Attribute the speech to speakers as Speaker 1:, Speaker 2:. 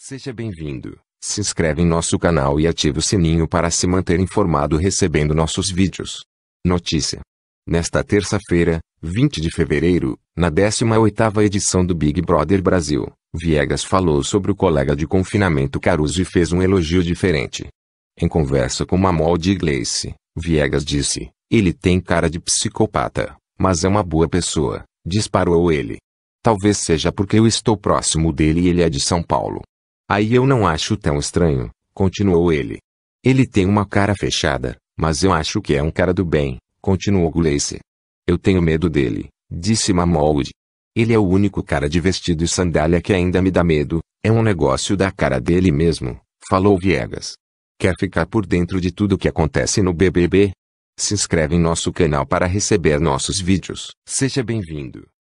Speaker 1: Seja bem-vindo,
Speaker 2: se inscreve em nosso canal e ative o sininho para se manter informado recebendo nossos vídeos. Notícia. Nesta terça-feira, 20 de fevereiro, na 18ª edição do Big Brother Brasil, Viegas falou sobre o colega de confinamento Caruso e fez um elogio diferente. Em conversa com Mamol de Iglesias, Viegas disse, ele tem cara de psicopata, mas é uma boa pessoa, disparou ele. Talvez seja porque eu estou próximo dele e ele é de São Paulo. Aí eu não acho tão estranho, continuou ele. Ele tem uma cara fechada, mas eu acho que é um cara do bem, continuou Gulace. Eu tenho medo dele, disse Mamold. Ele é o único cara de vestido e sandália que ainda me dá medo, é um negócio da cara dele mesmo, falou Viegas. Quer ficar por dentro de tudo o que acontece
Speaker 3: no BBB? Se inscreve em nosso canal para receber nossos vídeos. Seja bem-vindo.